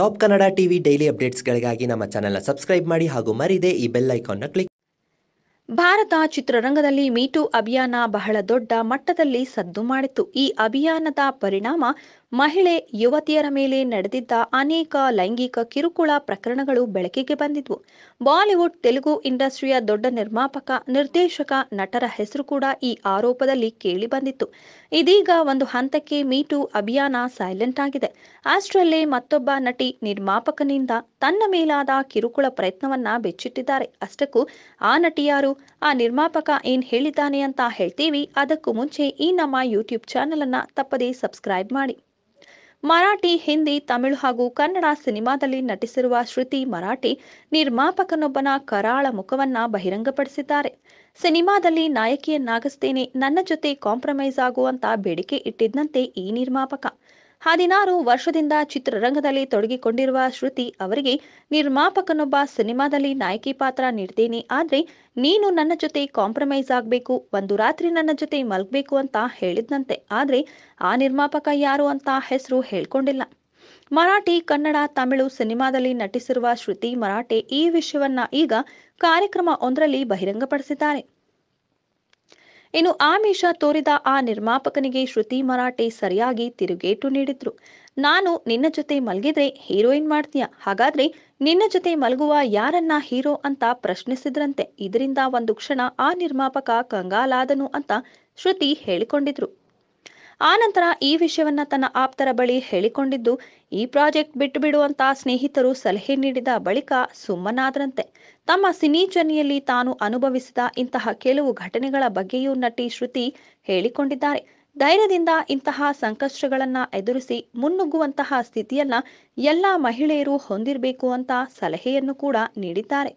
top Kannada TV daily ಅಪ್ಡೇಟ್ಸ್ಗಳಿಗಾಗಿ ನಮ್ಮ ಚಾನೆಲ್ನ ಸಬ್ಸ್ಕ್ರೈಬ್ ಮಾಡಿ ಹಾಗೂ ಮರಿದೆ ಈ ಬೆಲ್ ಐಕಾನ್ನ ಕ್ಲಿಕ್ ಭಾರತ ಚಿತ್ರರಂಗದಲ್ಲಿ ಮೀಟು ಅಭಿಯಾನ ಬಹಳ ದೊಡ್ಡ ಮಟ್ಟದಲ್ಲಿ ಸದ್ದು ಮಾಡಿತ್ತು ಈ ಅಭಿಯಾನದ ಪರಿಣಾಮ ಮಹಿಳೆ ಯುವತಿಯರ ಮೇಲೆ ನಡೆದಿದ್ದ ಅನೇಕ ಲೈಂಗಿಕ ಕಿರುಕುಳ ಪ್ರಕರಣಗಳು ಬೆಳಕಿಗೆ ಬಂದಿದ್ವು ಬಾಲಿವುಡ್ ತೆಲುಗು ಇಂಡಸ್ಟ್ರಿಯ ದೊಡ್ಡ ನಿರ್ಮಾಪಕ ನಿರ್ದೇಶಕ ನಟರ ಹೆಸರು ಕೂಡ ಈ ಆರೋಪದಲ್ಲಿ ಕೇಳಿ ಬಂದಿತ್ತು ಇದೀಗ ಒಂದು ಹಂತಕ್ಕೆ ಮೀಟು ಅಭಿಯಾನ ಸೈಲೆಂಟ್ ಆಗಿದೆ ಅಷ್ಟರಲ್ಲೇ ಮತ್ತೊಬ್ಬ ನಟಿ ನಿರ್ಮಾಪಕನಿಂದ ತನ್ನ ಮೇಲಾದ ಕಿರುಕುಳ ಪ್ರಯತ್ನವನ್ನ ಬೆಚ್ಚಿಟ್ಟಿದ್ದಾರೆ ಅಷ್ಟಕ್ಕೂ ಆ ನಟಿಯಾರು ಆ ನಿರ್ಮಾಪಕ ಏನ್ ಹೇಳಿದ್ದಾನೆ ಅಂತ ಹೇಳ್ತೀವಿ ಅದಕ್ಕೂ ಮುಂಚೆ ಈ ನಮ್ಮ ಯೂಟ್ಯೂಬ್ ಚಾನೆಲ್ ಅನ್ನ ತಪ್ಪದೇ ಸಬ್ಸ್ಕ್ರೈಬ್ ಮಾಡಿ ಮರಾಠಿ ಹಿಂದಿ ತಮಿಳು ಹಾಗೂ ಕನ್ನಡ ಸಿನಿಮಾದಲ್ಲಿ ನಟಿಸಿರುವ ಶ್ರುತಿ ಮರಾಠಿ ನಿರ್ಮಾಪಕನೊಬ್ಬನ ಕರಾಳ ಮುಖವನ್ನ ಬಹಿರಂಗಪಡಿಸಿದ್ದಾರೆ ಸಿನಿಮಾದಲ್ಲಿ ನಾಯಕಿಯನ್ನಾಗಿಸ್ತೇನೆ ನನ್ನ ಜೊತೆ ಕಾಂಪ್ರಮೈಸ್ ಆಗುವಂತ ಬೇಡಿಕೆ ಇಟ್ಟಿದ್ದಂತೆ ಈ ನಿರ್ಮಾಪಕ ಹದಿನಾರು ವರ್ಷದಿಂದ ಚಿತ್ರರಂಗದಲ್ಲಿ ತೊಡಗಿಕೊಂಡಿರುವ ಶ್ರುತಿ ಅವರಿಗೆ ನಿರ್ಮಾಪಕನೊಬ್ಬ ಸಿನಿಮಾದಲ್ಲಿ ನಾಯಕಿ ಪಾತ್ರ ನೀಡ್ತೀನಿ ಆದ್ರೆ ನೀನು ನನ್ನ ಜೊತೆ ಕಾಂಪ್ರಮೈಸ್ ಆಗಬೇಕು ಒಂದು ರಾತ್ರಿ ನನ್ನ ಜೊತೆ ಮಲಗಬೇಕು ಅಂತ ಹೇಳಿದ್ನಂತೆ ಆದ್ರೆ ಆ ನಿರ್ಮಾಪಕ ಯಾರು ಅಂತ ಹೆಸರು ಹೇಳ್ಕೊಂಡಿಲ್ಲ ಮರಾಠಿ ಕನ್ನಡ ತಮಿಳು ಸಿನಿಮಾದಲ್ಲಿ ನಟಿಸಿರುವ ಶ್ರುತಿ ಮರಾಠೆ ಈ ವಿಷಯವನ್ನ ಈಗ ಕಾರ್ಯಕ್ರಮ ಒಂದರಲ್ಲಿ ಬಹಿರಂಗಪಡಿಸಿದ್ದಾರೆ ಇನ್ನು ಆಮಿಷ ತೋರಿದ ಆ ನಿರ್ಮಾಪಕನಿಗೆ ಶ್ರುತಿ ಮರಾಠೆ ಸರಿಯಾಗಿ ತಿರುಗೇಟು ನೀಡಿದ್ರು ನಾನು ನಿನ್ನ ಜೊತೆ ಮಲಗಿದ್ರೆ ಹೀರೋಯಿನ್ ಮಾಡ್ತೀಯ ಹಾಗಾದ್ರೆ ನಿನ್ನ ಜೊತೆ ಮಲಗುವ ಯಾರನ್ನ ಹೀರೋ ಅಂತ ಪ್ರಶ್ನಿಸಿದ್ರಂತೆ ಇದರಿಂದ ಒಂದು ಕ್ಷಣ ಆ ನಿರ್ಮಾಪಕ ಕಂಗಾಲಾದನು ಅಂತ ಶ್ರುತಿ ಹೇಳಿಕೊಂಡಿದ್ರು ಆನಂತರ ಈ ವಿಷಯವನ್ನ ತನ್ನ ಆಪ್ತರ ಬಳಿ ಹೇಳಿಕೊಂಡಿದ್ದು ಈ ಪ್ರಾಜೆಕ್ಟ್ ಬಿಟ್ಟು ಬಿಡುವಂತ ಸ್ನೇಹಿತರು ಸಲಹೆ ನೀಡಿದ ಬಳಿಕ ಸುಮ್ಮನಾದರಂತೆ ತಮ್ಮ ಸಿನಿ ತಾನು ಅನುಭವಿಸಿದ ಇಂತಹ ಕೆಲವು ಘಟನೆಗಳ ಬಗ್ಗೆಯೂ ನಟಿ ಶ್ರುತಿ ಹೇಳಿಕೊಂಡಿದ್ದಾರೆ ಧೈರ್ಯದಿಂದ ಇಂತಹ ಸಂಕಷ್ಟಗಳನ್ನ ಎದುರಿಸಿ ಮುನ್ನುಗ್ಗುವಂತಹ ಸ್ಥಿತಿಯನ್ನ ಎಲ್ಲ ಮಹಿಳೆಯರು ಹೊಂದಿರಬೇಕು ಅಂತ ಸಲಹೆಯನ್ನು ಕೂಡ ನೀಡಿದ್ದಾರೆ